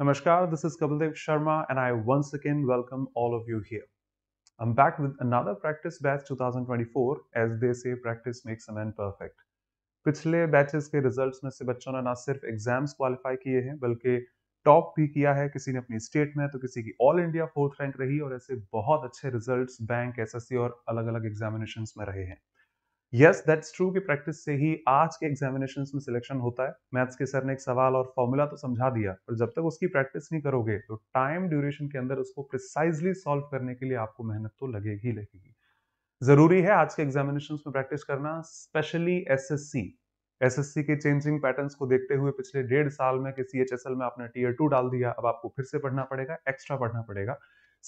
Namaskar, this is Kapildev Sharma and I once again welcome all of you here. I'm back with another practice batch 2024 as they say practice makes a man perfect. पिछले batches के results में से बच्चों ने ना सिर्फ exams qualify किए हैं बल्कि टॉप भी किया है किसी ने अपनी स्टेट में तो किसी की ऑल इंडिया फोर्थ रैंक रही और ऐसे बहुत अच्छे रिजल्ट्स बैंक एसएससी और अलग अलग एग्जामिनेशन में रहे हैं यस दैट्स ट्रू कि प्रैक्टिस से ही आज के एग्जामिनेशन में सिलेक्शन होता है मैथ्स के सर ने एक सवाल और फॉर्मूला तो समझा दिया पर जब तक उसकी प्रैक्टिस नहीं करोगे तो टाइम ड्यूरेशन के अंदर उसको प्रिसाइजली सॉल्व करने के लिए आपको मेहनत तो लगेगी लगेगी जरूरी है आज के एग्जामिनेशन में प्रैक्टिस करना specially S S S C S C के चेंजिंग पैटर्न को देखते हुए पिछले डेढ़ साल में किसी एल में आपने टीयर टू डाल दिया अब आपको फिर से पढ़ना पड़ेगा एक्स्ट्रा पढ़ना पड़ेगा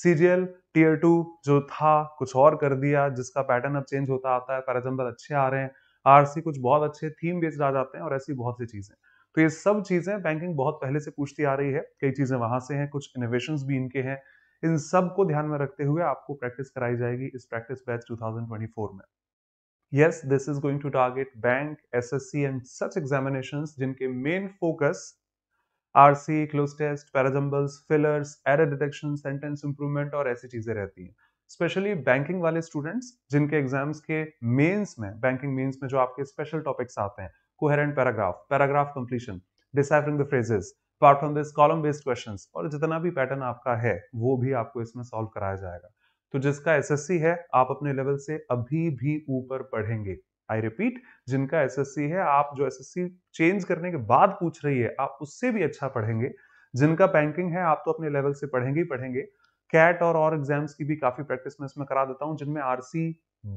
सीरियल टीयर टू जो था कुछ और कर दिया जिसका पैटर्न अब चेंज होता आता है फॉर एग्जाम्पल अच्छे आ रहे हैं आरसी कुछ बहुत अच्छे थीम बेस्ड आ जाते हैं और ऐसी बहुत सी चीज़ें तो ये सब चीज़ें बैंकिंग बहुत पहले से पूछती आ रही है कई चीज़ें वहां से हैं कुछ इनोवेशन भी इनके हैं इन सब को ध्यान में रखते हुए आपको प्रैक्टिस कराई जाएगी इस प्रैक्टिस बैच 2024 में yes this is going to target bank ssc and such examinations जिनके main focus RC cloze test parajumbles fillers error detection sentence improvement और ऐसी चीज़ें रहती हैं स्पेशली बैंकिंग वाले स्टूडेंट्स जिनके एग्जाम्स के मेंस में बैंकिंग मेंस में जो आपके स्पेशल टॉपिक्स आते हैं coherent paragraph paragraph completion deciphering the phrases part from this column based question और जितना भी पैटर्न आपका है वो भी आपको इसमें सॉल्व कराया जाएगा तो जिसका एसएससी है आप अपने लेवल से अभी भी ऊपर पढ़ेंगे आई रिपीट जिनका एसएससी है आप जो एसएससी चेंज करने के बाद पूछ रही है आप उससे भी अच्छा पढ़ेंगे जिनका बैंकिंग है आप तो अपने लेवल से पढ़ेंगे ही पढ़ेंगे कैट और और एग्जाम्स की भी काफी प्रैक्टिस मैं इसमें करा देता हूँ जिनमें आरसी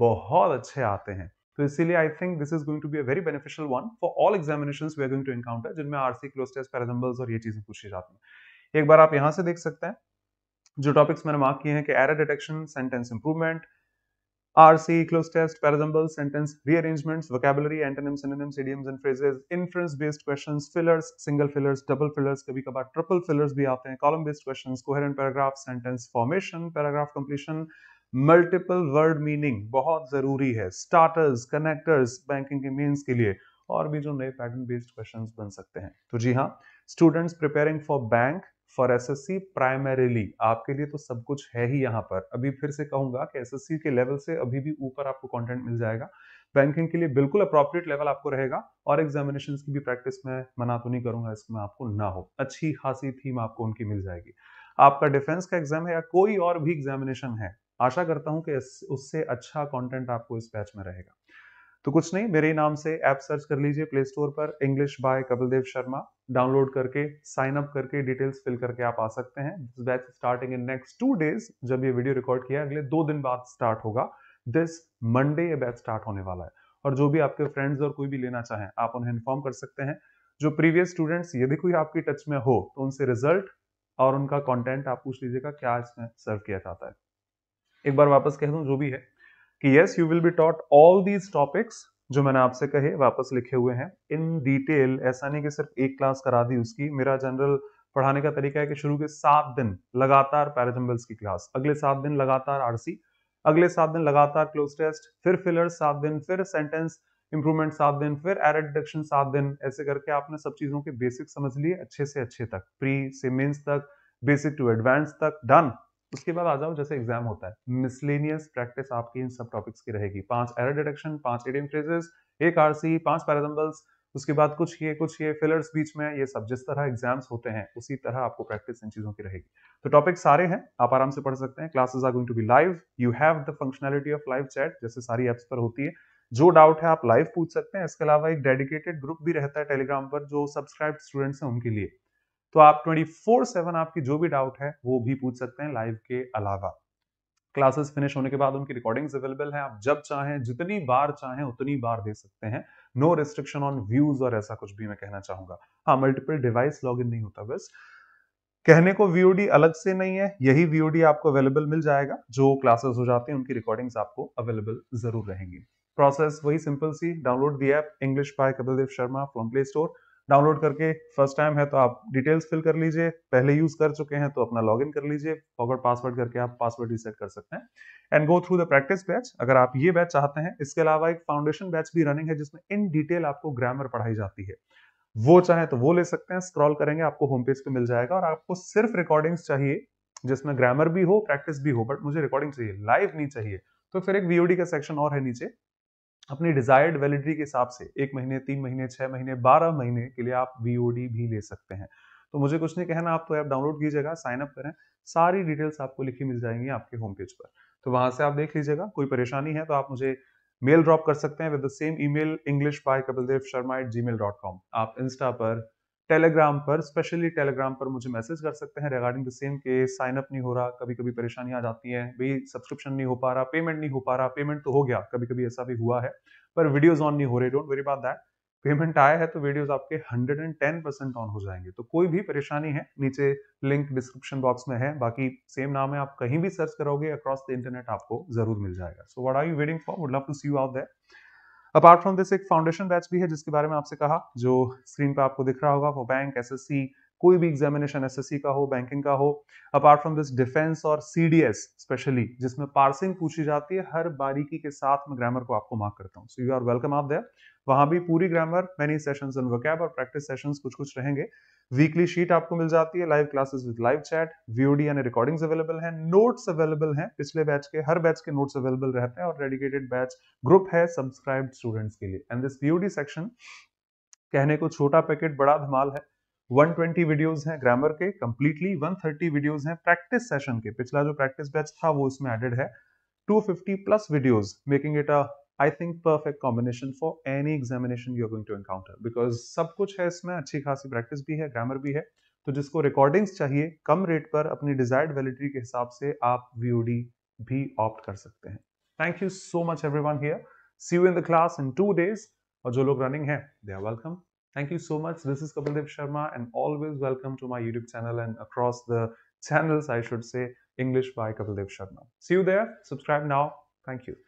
बहुत अच्छे आते हैं तो इसीलिए I think this is going to be a very beneficial one for all examination we are going to encounter जिनमें R C cloze test parajumbles और ये चीजें पूछी जाती हैं एक बार आप यहाँ से देख सकते हैं जो टॉपिक्स मैंने मार्क किए हैं कि error detection sentence improvement RC, close test, parasymbol, sentence rearrangements, vocabulary, antonyms, synonyms, idioms and phrases, inference-based questions, fillers, single fillers, double fillers, कभी कभार triple fillers भी आते हैं column-based questions, coherent paragraph, sentence formation, paragraph completion, multiple word meaning बहुत जरूरी है starters, connectors, banking के means के लिए और भी जो नए pattern-based questions बन सकते हैं तो जी हाँ students preparing for bank for S S C primarily आपके लिए तो सब कुछ है ही यहाँ पर अभी फिर से कहूंगा कि एस एस सी के लेवल से अभी भी ऊपर आपको कॉन्टेंट मिल जाएगा बैंकिंग के लिए बिल्कुल अप्रोप्रिएट लेवल आपको रहेगा और एग्जामिनेशन की भी प्रैक्टिस में मना तो नहीं करूंगा इसमें आपको ना हो अच्छी खासी थीम आपको उनकी मिल जाएगी आपका डिफेंस का एग्जाम है या कोई और भी एग्जामिनेशन है आशा करता हूं कि उससे अच्छा कंटेंट आपको इस बैच में रहेगा तो कुछ नहीं मेरे नाम से ऐप सर्च कर लीजिए प्ले स्टोर पर English by Kapildev Sharma download करके साइन अप करके डिटेल्स फिल करके आप आ सकते हैं this batch starting in next two days जब ये वीडियो रिकॉर्ड किया अगले दो दिन बाद स्टार्ट होगा दिस मंडे ये बैच स्टार्ट होने वाला है और जो भी आपके फ्रेंड्स और कोई भी लेना चाहें आप उन्हें इन्फॉर्म कर सकते हैं जो प्रीवियस स्टूडेंट्स यदि कोई आपके टच में हो तो उनसे रिजल्ट और उनका कंटेंट आप पूछ लीजिएगा क्या इसमें सर्व किया जाता है एक बार वापस कह दूं जो भी है कि yes you will be taught all these topics जो मैंने आपसे कहे वापस लिखे हुए हैं इन डिटेल ऐसा नहीं कि सिर्फ एक क्लास करा दी उसकी मेरा जनरल पढ़ाने का तरीका है कि शुरू के सात दिन लगातार पैराजम्बल्स की क्लास अगले सात दिन लगातार आरसी अगले सात दिन लगातार क्लोज टेस्ट फिर फिलर सात दिन फिर सेंटेंस इंप्रूवमेंट सात दिन फिर एरर डिटेक्शन सात दिन ऐसे करके आपने सब चीजों के बेसिक समझ लिए अच्छे से अच्छे तक प्री से मेन्स तक बेसिक टू एडवांस तक डन उसके बाद आ जाओ जैसे एग्जाम होता है मिसलेनियस प्रैक्टिस आपकी इन सब टॉपिक्स की रहेगी पांच एरर डिटेक्शन पांच एडियम फ्रेजेस एक आरसी पांच पैराजम्बल्स उसके बाद कुछ ये कुछ ये फिलर्स बीच में ये सब जिस तरह एग्जाम्स होते हैं उसी तरह आपको प्रैक्टिस इन चीज़ों की रहेगी तो टॉपिक सारे हैं आप आराम से पढ़ सकते हैं classes are going to be live you have the functionality of live chat जैसे सारी एप्स पर होती है जो डाउट है आप लाइव पूछ सकते हैं इसके अलावा एक डेडिकेटेड ग्रुप भी रहता है टेलीग्राम पर जो सब्सक्राइब स्टूडेंट्स हैं उनके लिए तो आप 24/7 आपकी जो भी डाउट है वो भी पूछ सकते हैं लाइव के अलावा क्लासेस फिनिश होने के बाद उनकी रिकॉर्डिंग्स अवेलेबल हैं आप जब चाहें जितनी बार चाहें उतनी बार दे सकते हैं नो रिस्ट्रिक्शन ऑन व्यूज और ऐसा कुछ भी मैं कहना चाहूंगा हाँ मल्टीपल डिवाइस लॉग नहीं होता बस कहने को वीओडी अलग से नहीं है यही वीओडी आपको अवेलेबल मिल जाएगा जो क्लासेस हो जाती हैं उनकी रिकॉर्डिंग्स आपको अवेलेबल जरूर रहेंगी प्रोसेस वही सिंपल सी download the app English by Kapil Dev Sharma from Play Store download करके फर्स्ट टाइम है तो आप डिटेल्स फिल कर लीजिए पहले यूज कर चुके हैं तो अपना लॉग कर लीजिए फॉरवर्ड पासवर्ड करके आप पासवर्ड रिसेट कर सकते हैं and go through the practice batch अगर आप ये बैच चाहते हैं इसके अलावा एक फाउंडेशन बैच भी रनिंग है जिसमें इन डिटेल आपको ग्रामर पढ़ाई जाती है वो चाहे तो वो ले सकते हैं स्क्रॉल करेंगे आपको होम पेज पे मिल जाएगा और आपको सिर्फ रिकॉर्डिंग्स चाहिए जिसमें ग्रामर भी हो प्रैक्टिस भी हो बट मुझे रिकॉर्डिंग चाहिए लाइव नहीं चाहिए तो फिर एक वीओडी का सेक्शन और है नीचे अपनी डिजायर्ड वैलिडिटी के हिसाब से एक महीने तीन महीने छह महीने बारह महीने के लिए आप वीओडी भी ले सकते हैं तो मुझे कुछ नहीं कहना आप तो ऐप डाउनलोड कीजिएगा साइन अप करें सारी डिटेल्स आपको लिखी मिल जाएंगी आपके होम पेज पर तो वहां से आप देख लीजिएगा कोई परेशानी है तो आप मुझे मेल ड्रॉप कर सकते हैं with the same email English by Kapil Dev Sharma at gmail dot com आप इंस्टा पर टेलीग्राम पर स्पेशली टेलीग्राम पर मुझे मैसेज कर सकते हैं रिगार्डिंग द सेम के साइन अप नहीं हो रहा कभी कभी परेशानियां आ जाती है भाई सब्सक्रिप्शन नहीं हो पा रहा पेमेंट नहीं हो पा रहा पेमेंट तो हो गया कभी कभी ऐसा भी हुआ है पर वीडियोज ऑन नहीं हो रहे डोंट वेरी बात दैट पेमेंट आया है तो वीडियोस आपके 110 परसेंट ऑन हो जाएंगे तो कोई भी परेशानी है नीचे लिंक डिस्क्रिप्शन बॉक्स में है बाकी सेम नाम है आप कहीं भी सर्च करोगे अक्रॉस द इंटरनेट आपको जरूर मिल जाएगा so what are you waiting for would love to see you out that apart from this एक फाउंडेशन बैच भी है जिसके बारे में आपसे कहा जो स्क्रीन पे आपको दिख रहा होगा वो बैंक एस कोई भी एग्जामिनेशन एस का हो बैंकिंग का हो अपार्ट फ्रॉम दिस डिफेंस और एस स्पेशली जिसमें पार्सिंग पूछी जाती है हर बारीकी के साथ मैं ग्रामर को आपको मार्क करता हूँ सो यू आर वेलकम आप देयर वहां भी पूरी grammar many sessions and vocab और प्रैक्टिस सेशंस कुछ कुछ रहेंगे वीकली शीट आपको मिल जाती है live classes with live chat VOD यानी रिकॉर्डिंग्स अवेलेबल हैं नोट्स अवेलेबल हैं पिछले बैच के हर बैच के नोट्स अवेलेबल रहते हैं और डेडिकेटेड बैच ग्रुप है सब्सक्राइब स्टूडेंट्स के लिए एंड दिस वीओडी सेक्शन कहने को छोटा पैकेट बड़ा धमाल है 120 वीडियोस हैं ग्रामर के कंप्लीटली 130 वीडियोस हैं प्रैक्टिस सेशन के पिछला जो प्रैक्टिस बैच था वो इसमें एडेड है 250 plus videos making it a I think perfect combination for any examination you are going to encounter because सब कुछ है इसमें अच्छी खासी प्रैक्टिस भी है ग्रामर भी है तो जिसको रिकॉर्डिंग्स चाहिए कम रेट पर अपनी डिजायर्ड वैलिडिटी के हिसाब से आप वीओडी भी ऑप्ट कर सकते हैं thank you so much everyone here see you in the class in two days और जो लोग रनिंग है they are welcome thank you so much this is kapildev sharma and always welcome to my youtube channel and across the channels i should say english by kapildev sharma see you there subscribe now thank you